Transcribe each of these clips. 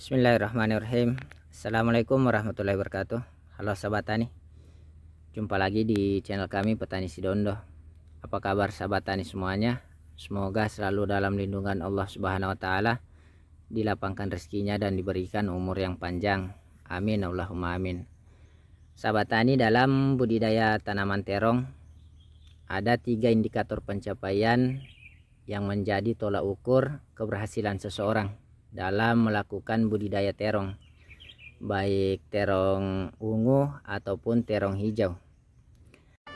Bismillahirrahmanirrahim Assalamualaikum warahmatullahi wabarakatuh Halo sahabat tani Jumpa lagi di channel kami Petani Sidondo Apa kabar sahabat tani semuanya Semoga selalu dalam lindungan Allah subhanahu wa ta'ala Dilapangkan rezekinya dan diberikan umur yang panjang Amin Allahumma amin Sahabat tani dalam budidaya tanaman terong Ada tiga indikator pencapaian Yang menjadi tolak ukur keberhasilan seseorang dalam melakukan budidaya terong baik terong ungu ataupun terong hijau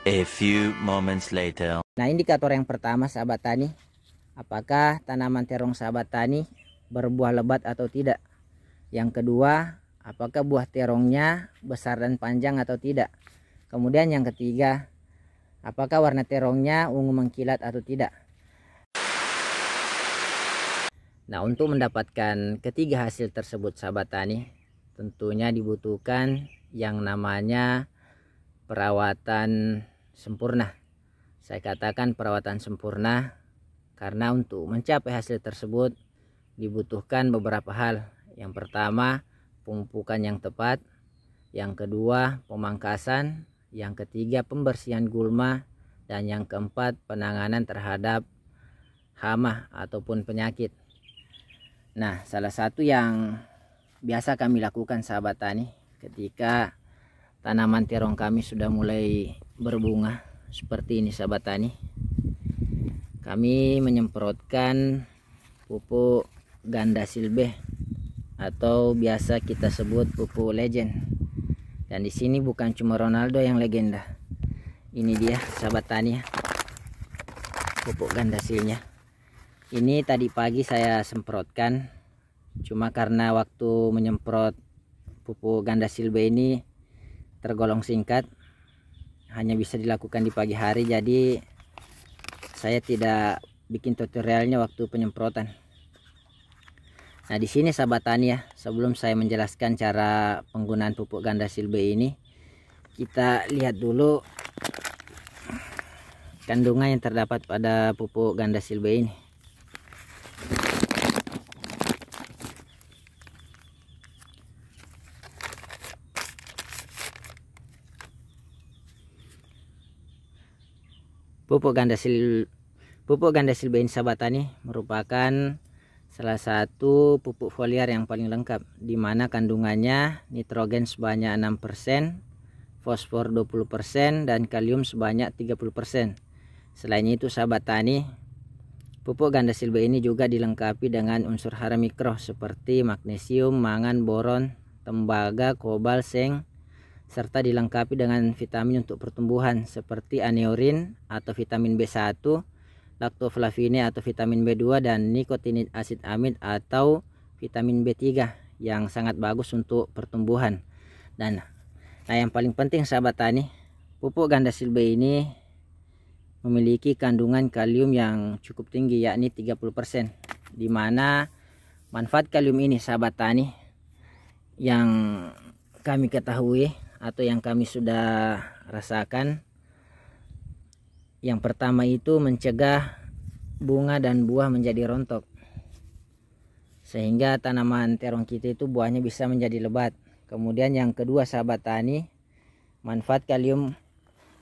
A few moments later. Nah indikator yang pertama sahabat tani apakah tanaman terong sahabat tani berbuah lebat atau tidak yang kedua apakah buah terongnya besar dan panjang atau tidak kemudian yang ketiga apakah warna terongnya ungu mengkilat atau tidak Nah untuk mendapatkan ketiga hasil tersebut sahabat tani tentunya dibutuhkan yang namanya perawatan sempurna. Saya katakan perawatan sempurna karena untuk mencapai hasil tersebut dibutuhkan beberapa hal. Yang pertama pemupukan yang tepat, yang kedua pemangkasan, yang ketiga pembersihan gulma, dan yang keempat penanganan terhadap hama ataupun penyakit. Nah, salah satu yang biasa kami lakukan sahabat tani ketika tanaman terong kami sudah mulai berbunga seperti ini sahabat tani. Kami menyemprotkan pupuk ganda silbe atau biasa kita sebut pupuk legend. Dan di sini bukan cuma Ronaldo yang legenda. Ini dia sahabat tani ya. Pupuk ganda silnya ini tadi pagi saya semprotkan cuma karena waktu menyemprot pupuk ganda silbe ini tergolong singkat hanya bisa dilakukan di pagi hari jadi saya tidak bikin tutorialnya waktu penyemprotan nah di sini sahabat tani ya sebelum saya menjelaskan cara penggunaan pupuk ganda silbe ini kita lihat dulu kandungan yang terdapat pada pupuk ganda silbe ini Pupuk ganda sil pupuk ganda silbain sabatani merupakan salah satu pupuk foliar yang paling lengkap di mana kandungannya nitrogen sebanyak 6%, fosfor 20% dan kalium sebanyak 30%. Selain itu sabatani tani, pupuk ganda silba ini juga dilengkapi dengan unsur hara mikro seperti magnesium, mangan, boron, tembaga, kobal, seng, serta dilengkapi dengan vitamin untuk pertumbuhan seperti aneurin atau vitamin B1, lactoflavine atau vitamin B2 dan nikotinid asid amid atau vitamin B3 yang sangat bagus untuk pertumbuhan. Dan nah yang paling penting sahabat tani, pupuk ganda silbe ini memiliki kandungan kalium yang cukup tinggi yakni 30% di mana manfaat kalium ini sahabat tani yang kami ketahui atau yang kami sudah rasakan yang pertama itu mencegah bunga dan buah menjadi rontok sehingga tanaman terong kita itu buahnya bisa menjadi lebat kemudian yang kedua sahabat tani manfaat kalium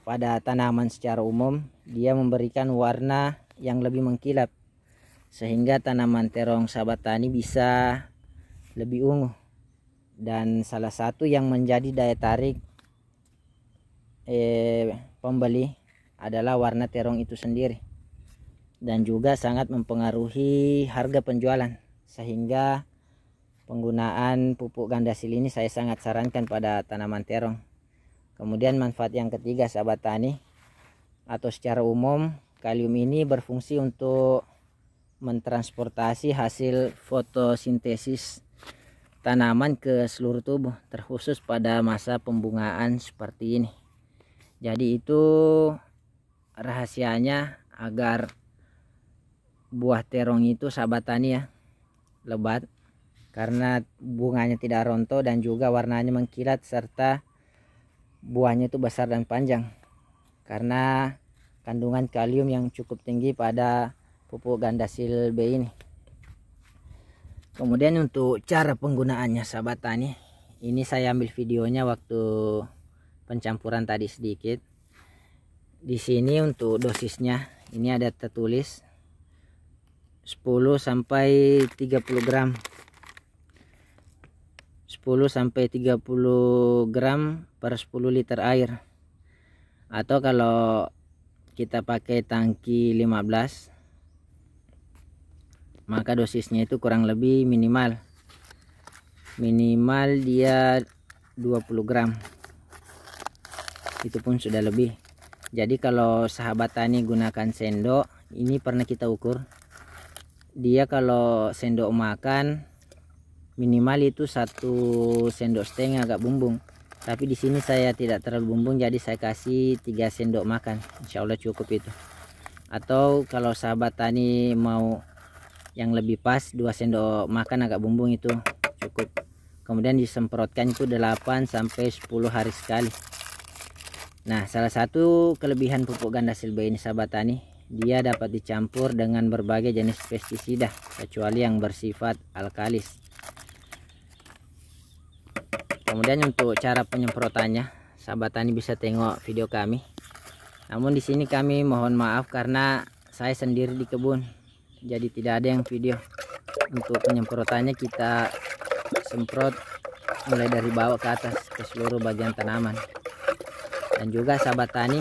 pada tanaman secara umum dia memberikan warna yang lebih mengkilap sehingga tanaman terong sahabat tani bisa lebih ungu dan salah satu yang menjadi daya tarik eh, pembeli adalah warna terong itu sendiri dan juga sangat mempengaruhi harga penjualan sehingga penggunaan pupuk ganda sil ini saya sangat sarankan pada tanaman terong kemudian manfaat yang ketiga sahabat tani atau secara umum kalium ini berfungsi untuk mentransportasi hasil fotosintesis tanaman ke seluruh tubuh terkhusus pada masa pembungaan seperti ini jadi itu rahasianya agar buah terong itu sahabat tani ya lebat karena bunganya tidak rontok dan juga warnanya mengkilat serta buahnya itu besar dan panjang karena kandungan kalium yang cukup tinggi pada pupuk gandasil B ini kemudian untuk cara penggunaannya sahabat tani ini saya ambil videonya waktu pencampuran tadi sedikit di sini untuk dosisnya ini ada tertulis 10 sampai 30 gram 10 sampai 30 gram per 10 liter air atau kalau kita pakai tangki 15 maka dosisnya itu kurang lebih minimal minimal dia 20 gram itu pun sudah lebih jadi kalau sahabat tani gunakan sendok ini pernah kita ukur dia kalau sendok makan minimal itu satu sendok setengah agak bumbung tapi di sini saya tidak terlalu bumbung jadi saya kasih tiga sendok makan Insya Allah cukup itu atau kalau sahabat tani mau yang lebih pas 2 sendok makan agak bumbung itu cukup kemudian disemprotkan itu 8 sampai 10 hari sekali nah salah satu kelebihan pupuk ganda silba ini sahabat tani dia dapat dicampur dengan berbagai jenis pestisida kecuali yang bersifat alkalis kemudian untuk cara penyemprotannya sahabat tani bisa tengok video kami namun di sini kami mohon maaf karena saya sendiri di kebun jadi tidak ada yang video untuk penyemprotannya kita semprot mulai dari bawah ke atas ke seluruh bagian tanaman dan juga sahabat tani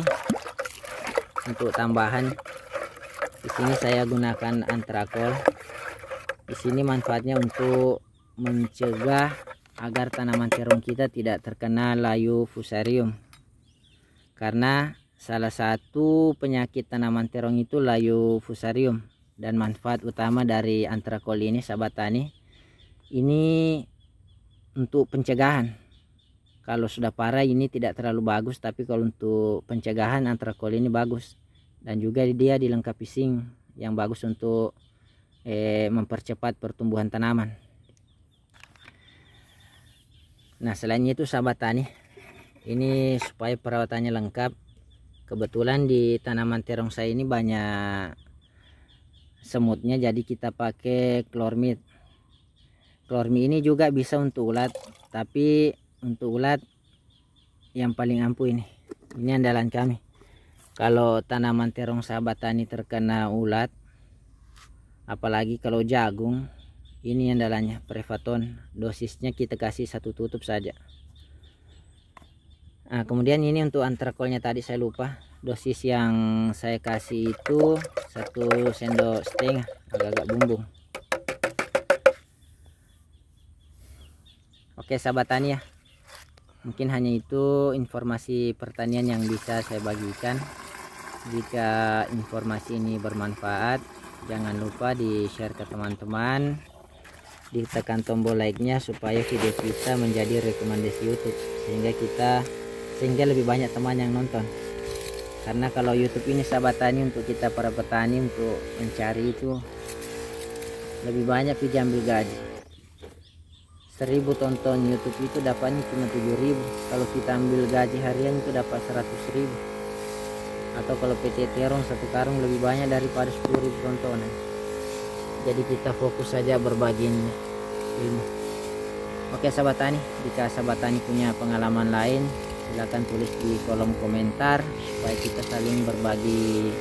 untuk tambahan di sini saya gunakan antrakol di sini manfaatnya untuk mencegah agar tanaman terong kita tidak terkena layu fusarium karena salah satu penyakit tanaman terong itu layu fusarium dan manfaat utama dari antrakoli ini sahabat tani ini untuk pencegahan kalau sudah parah ini tidak terlalu bagus tapi kalau untuk pencegahan antrakoli ini bagus dan juga dia dilengkapi sing yang bagus untuk eh, mempercepat pertumbuhan tanaman nah selain itu sahabat tani ini supaya perawatannya lengkap kebetulan di tanaman terong saya ini banyak semutnya jadi kita pakai klormit klormit ini juga bisa untuk ulat tapi untuk ulat yang paling ampuh ini ini andalan kami kalau tanaman terong sahabat tani terkena ulat apalagi kalau jagung ini andalannya prevaton dosisnya kita kasih satu tutup saja nah kemudian ini untuk antrakolnya tadi saya lupa dosis yang saya kasih itu satu sendok setengah agak-agak bumbung oke sahabat tani ya mungkin hanya itu informasi pertanian yang bisa saya bagikan jika informasi ini bermanfaat jangan lupa di share ke teman-teman ditekan tombol like nya supaya video kita menjadi rekomendasi youtube sehingga kita sehingga lebih banyak teman yang nonton karena kalau YouTube ini sahabat tani untuk kita para petani untuk mencari itu lebih banyak diambil jambi gaji seribu tonton YouTube itu dapatnya cuma tujuh ribu kalau kita ambil gaji harian itu dapat seratus ribu atau kalau PT terong satu karung lebih banyak daripada 10.000 tontonan jadi kita fokus saja berbagi ini oke sahabat tani jika sahabat tani punya pengalaman lain silahkan tulis di kolom komentar supaya kita saling berbagi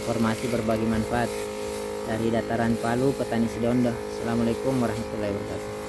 informasi berbagi manfaat dari dataran Palu petani Sidondo Assalamualaikum warahmatullahi wabarakatuh